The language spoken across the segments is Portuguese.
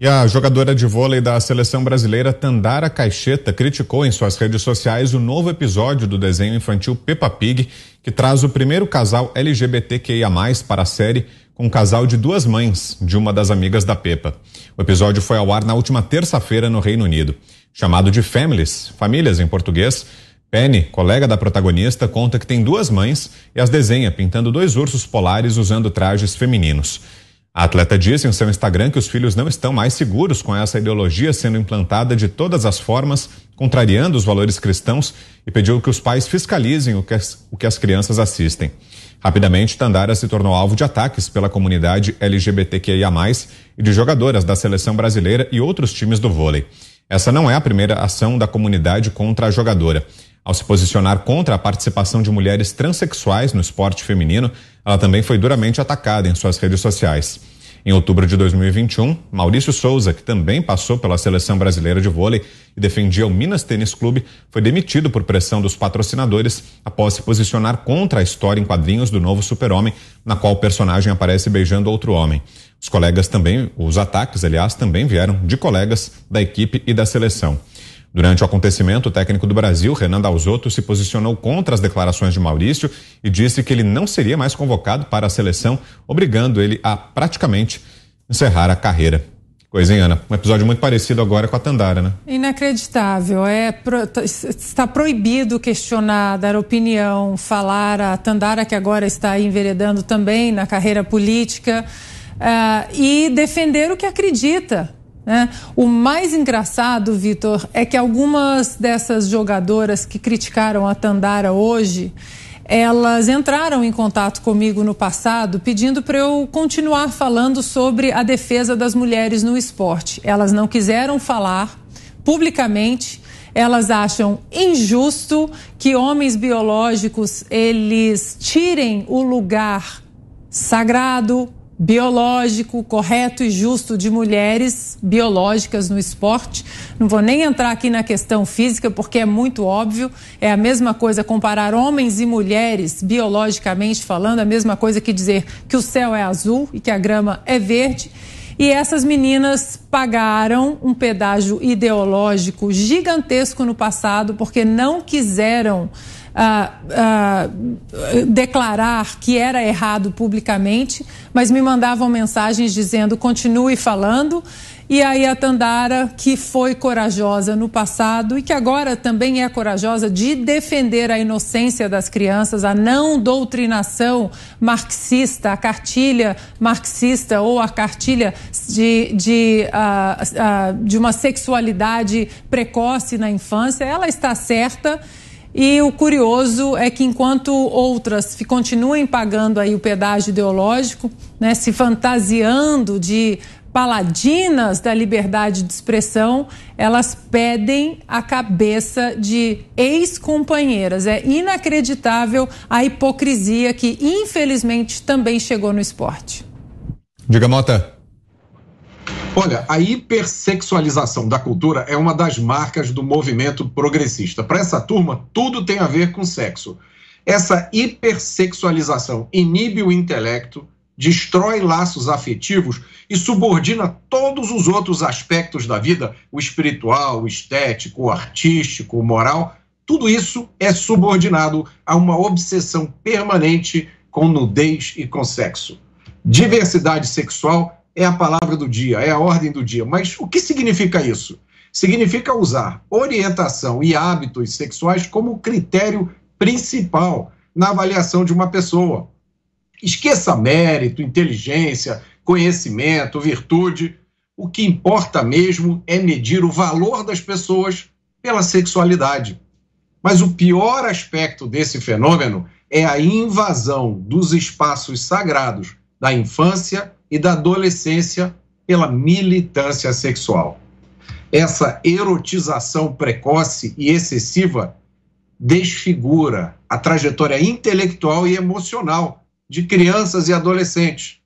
E a jogadora de vôlei da seleção brasileira Tandara Caixeta criticou em suas redes sociais o novo episódio do desenho infantil Peppa Pig, que traz o primeiro casal LGBTQIA+ para a série com um casal de duas mães de uma das amigas da Peppa. O episódio foi ao ar na última terça-feira no Reino Unido. Chamado de Families, famílias em português, Penny, colega da protagonista, conta que tem duas mães e as desenha pintando dois ursos polares usando trajes femininos. A atleta diz em seu Instagram que os filhos não estão mais seguros com essa ideologia sendo implantada de todas as formas, contrariando os valores cristãos, e pediu que os pais fiscalizem o que as, o que as crianças assistem. Rapidamente, Tandara se tornou alvo de ataques pela comunidade LGBTQIA, e de jogadoras da seleção brasileira e outros times do vôlei. Essa não é a primeira ação da comunidade contra a jogadora. Ao se posicionar contra a participação de mulheres transexuais no esporte feminino, ela também foi duramente atacada em suas redes sociais. Em outubro de 2021, Maurício Souza, que também passou pela seleção brasileira de vôlei e defendia o Minas Tênis Clube, foi demitido por pressão dos patrocinadores após se posicionar contra a história em quadrinhos do novo Super-Homem, na qual o personagem aparece beijando outro homem. Os colegas também, os ataques, aliás, também vieram de colegas da equipe e da seleção. Durante o acontecimento, o técnico do Brasil, Renan Dalzotto, se posicionou contra as declarações de Maurício e disse que ele não seria mais convocado para a seleção, obrigando ele a praticamente encerrar a carreira. Coisinha, Ana? Um episódio muito parecido agora com a Tandara, né? Inacreditável. É, pro, está proibido questionar, dar opinião, falar. A Tandara, que agora está enveredando também na carreira política, uh, e defender o que acredita. Né? O mais engraçado, Vitor, é que algumas dessas jogadoras que criticaram a Tandara hoje, elas entraram em contato comigo no passado pedindo para eu continuar falando sobre a defesa das mulheres no esporte. Elas não quiseram falar publicamente. Elas acham injusto que homens biológicos eles tirem o lugar sagrado, biológico, correto e justo de mulheres biológicas no esporte. Não vou nem entrar aqui na questão física, porque é muito óbvio. É a mesma coisa comparar homens e mulheres biologicamente falando, a mesma coisa que dizer que o céu é azul e que a grama é verde. E essas meninas pagaram um pedágio ideológico gigantesco no passado porque não quiseram ah, declarar que era errado publicamente, mas me mandavam mensagens dizendo continue falando. E aí a Tandara, que foi corajosa no passado e que agora também é corajosa de defender a inocência das crianças, a não doutrinação marxista, a cartilha marxista ou a cartilha de, de, uh, uh, de uma sexualidade precoce na infância, ela está certa e o curioso é que enquanto outras continuem pagando aí o pedágio ideológico, né, se fantasiando de paladinas da liberdade de expressão, elas pedem a cabeça de ex-companheiras. É inacreditável a hipocrisia que, infelizmente, também chegou no esporte. Diga, Mota. Olha, a hipersexualização da cultura é uma das marcas do movimento progressista. Para essa turma, tudo tem a ver com sexo. Essa hipersexualização inibe o intelecto, destrói laços afetivos e subordina todos os outros aspectos da vida, o espiritual, o estético, o artístico, o moral. Tudo isso é subordinado a uma obsessão permanente com nudez e com sexo. Diversidade sexual é a palavra do dia, é a ordem do dia. Mas o que significa isso? Significa usar orientação e hábitos sexuais como critério principal na avaliação de uma pessoa. Esqueça mérito, inteligência, conhecimento, virtude. O que importa mesmo é medir o valor das pessoas pela sexualidade. Mas o pior aspecto desse fenômeno é a invasão dos espaços sagrados da infância e da adolescência pela militância sexual. Essa erotização precoce e excessiva desfigura a trajetória intelectual e emocional de crianças e adolescentes,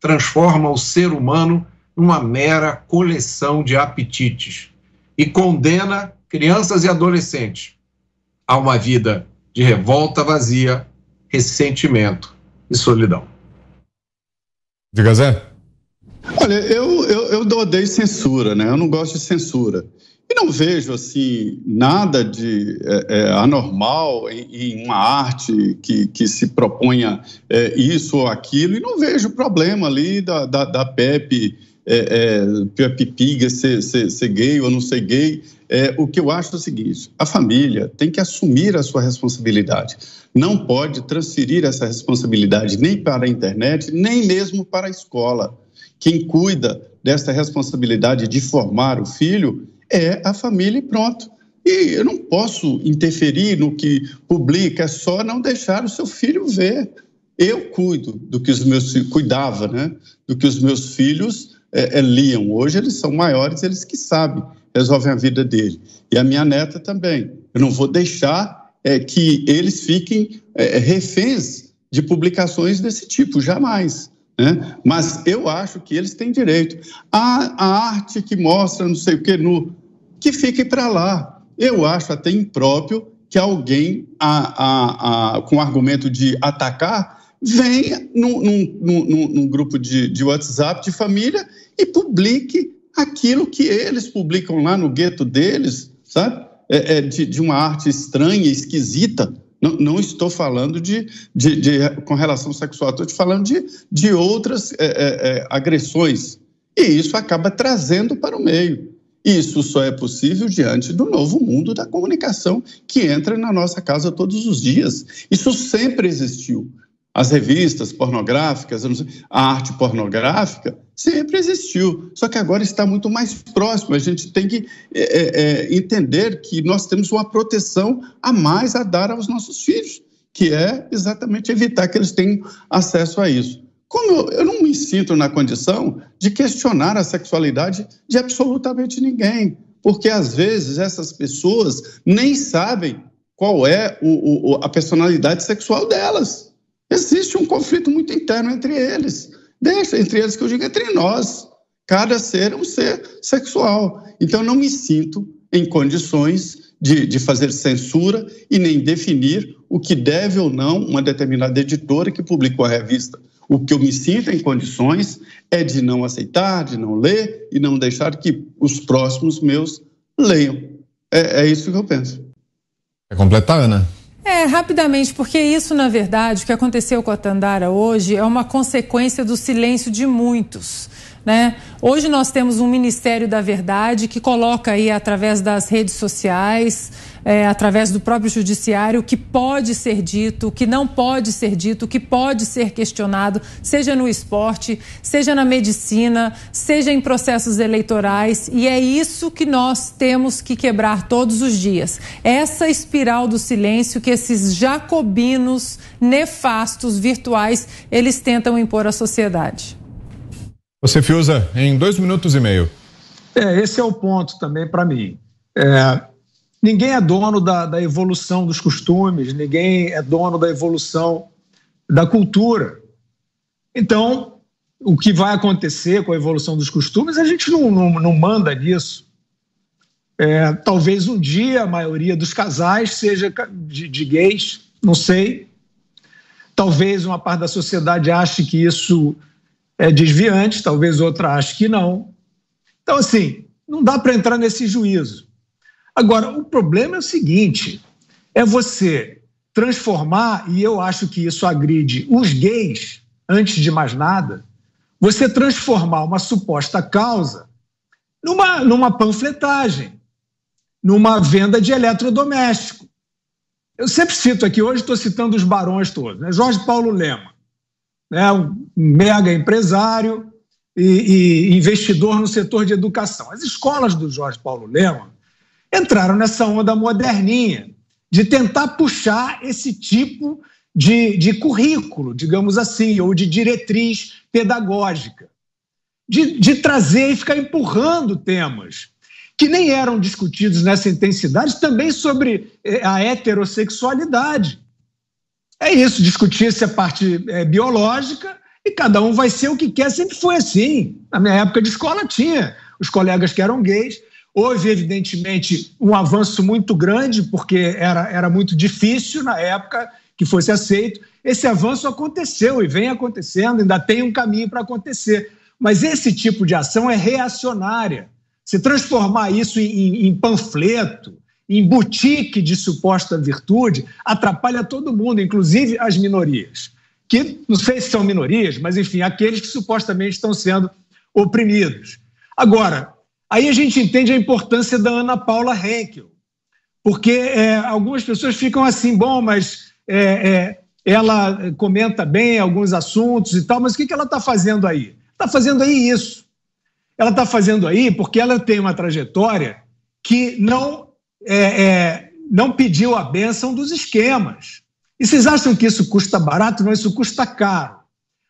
transforma o ser humano numa mera coleção de apetites e condena crianças e adolescentes a uma vida de revolta vazia, ressentimento e solidão. Diga, Zé. Olha, eu, eu, eu odeio censura, né? Eu não gosto de censura. E não vejo, assim, nada de é, é, anormal em, em, uma arte que, que se proponha é, isso ou aquilo, e não vejo problema ali da, da, da Pepe, é, é, Pepe Piga ser, ser, ser gay ou não ser gay. É, o que eu acho é o seguinte: a família tem que assumir a sua responsabilidade. Não pode transferir essa responsabilidade nem para a internet, nem mesmo para a escola. Quem cuida dessa responsabilidade de formar o filho é a família e pronto. E eu não posso interferir no que publica, é só não deixar o seu filho ver. Eu cuido do que os meus cuidava, né? Do que os meus filhos é, é, liam. Hoje eles são maiores, eles que sabem resolvem a vida dele. E a minha neta também. Eu não vou deixar é, que eles fiquem é, é, reféns de publicações desse tipo, jamais. Né? Mas eu acho que eles têm direito. A, a arte que mostra não sei o que no que fique para lá. Eu acho até impróprio que alguém, a, a, com argumento de atacar, venha num, num, num, num grupo de, de WhatsApp de família e publique aquilo que eles publicam lá no gueto deles, sabe? É, é de, de, uma arte estranha, esquisita. Não, não estou falando de, de, de, com relação sexual, estou te falando de, de outras é, é, é agressões. E isso acaba trazendo para o meio. Isso só é possível diante do novo mundo da comunicação que entra na nossa casa todos os dias. Isso sempre existiu. As revistas pornográficas, a arte pornográfica, sempre existiu, só que agora está muito mais próximo. A gente tem que é, é, é, entender que nós temos uma proteção a mais a dar aos nossos filhos, que é exatamente evitar que eles tenham acesso a isso. Como eu, eu não me sinto na condição de questionar a sexualidade de absolutamente ninguém, porque às vezes essas pessoas nem sabem qual é o, o, a personalidade sexual delas. Existe um conflito muito interno entre eles. Deixa, entre eles que eu digo, entre nós. Cada ser é um ser sexual. Então, não me sinto em condições de, de fazer censura e nem definir o que deve ou não uma determinada editora que publicou a revista. O que eu me sinto em condições é de não aceitar, de não ler e não deixar que os próximos meus leiam. É, é isso que eu penso. Quer é completar, Ana? É, rapidamente, porque isso, na verdade, o que aconteceu com a Tandara hoje é uma consequência do silêncio de muitos. Né? Hoje nós temos um Ministério da Verdade que coloca aí através das redes sociais, é, através do próprio judiciário, o que pode ser dito, o que não pode ser dito, o que pode ser questionado, seja no esporte, seja na medicina, seja em processos eleitorais. E é isso que nós temos que quebrar todos os dias. Essa espiral do silêncio que esses jacobinos nefastos virtuais eles tentam impor à sociedade. Você, Fiuza, em dois minutos e meio. É, esse é o ponto também para mim. É, ninguém é dono da, da, evolução dos costumes, ninguém é dono da evolução da cultura. Então, o que vai acontecer com a evolução dos costumes, a gente não, não, não manda nisso. É, talvez um dia a maioria dos casais seja de, de, gays, não sei. Talvez uma parte da sociedade ache que isso é, desviante, talvez outra ache que não. Então, assim, não dá para entrar nesse juízo. Agora, o problema é o seguinte: é você transformar, e eu acho que isso agride os gays, antes de mais nada, você transformar uma suposta causa numa, numa panfletagem, numa venda de eletrodoméstico. Eu sempre cito aqui, hoje estou citando os barões todos, né? Jorge Paulo Lema né, um mega empresário e, e investidor no setor de educação. As escolas do Jorge Paulo Lema entraram nessa onda moderninha de tentar puxar esse tipo de, de currículo, digamos assim, ou de diretriz pedagógica, de, de trazer e ficar empurrando temas que nem eram discutidos nessa intensidade, também sobre eh, a heterossexualidade. É isso, discutir-se é parte é, biológica e cada um vai ser o que quer, sempre foi assim. Na minha época de escola tinha os colegas que eram gays. Houve, evidentemente, um avanço muito grande, porque era, era muito difícil na época que fosse aceito. Esse avanço aconteceu e vem acontecendo, ainda tem um caminho para acontecer. Mas esse tipo de ação é reacionária. Se transformar isso em, em panfleto, em boutique de suposta virtude atrapalha todo mundo, inclusive as minorias. Que não sei se são minorias, mas enfim, aqueles que supostamente estão sendo oprimidos. Agora, aí a gente entende a importância da Ana Paula Henkel, porque é, algumas pessoas ficam assim, bom, mas é, é, ela comenta bem alguns assuntos e tal, mas o que, que ela está fazendo aí? Está fazendo aí isso. Ela está fazendo aí porque ela tem uma trajetória que não é, é, não pediu a benção dos esquemas. E vocês acham que isso custa barato? Não, isso custa caro.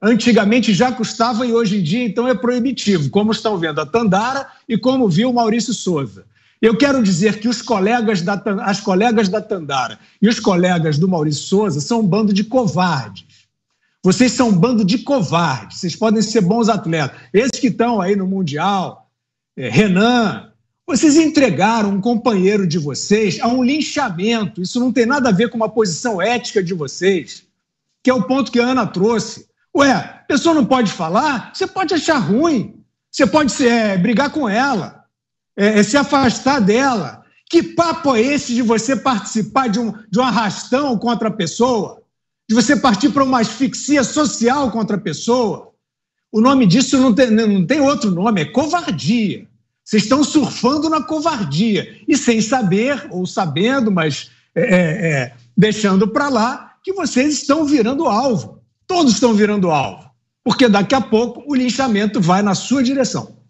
Antigamente já custava e hoje em dia então é proibitivo, como estão vendo a Tandara e como viu o Maurício Souza. Eu quero dizer que os colegas da, as colegas da Tandara e os colegas do Maurício Souza são um bando de covardes. Vocês são um bando de covardes. Vocês podem ser bons atletas. Esses que estão aí no Mundial, é, Renan, vocês entregaram um companheiro de vocês a um linchamento. Isso não tem nada a ver com uma posição ética de vocês, que é o ponto que a Ana trouxe. Ué, a pessoa não pode falar, você pode achar ruim, você pode é, brigar com ela, é, é se afastar dela. Que papo é esse de você participar de um, de um arrastão contra a pessoa? De você partir para uma asfixia social contra a pessoa? O nome disso não tem, não tem outro nome, é covardia. Vocês estão surfando na covardia e sem saber, ou sabendo, mas é, é, é deixando para lá, que vocês estão virando alvo. Todos estão virando alvo, porque daqui a pouco o linchamento vai na sua direção.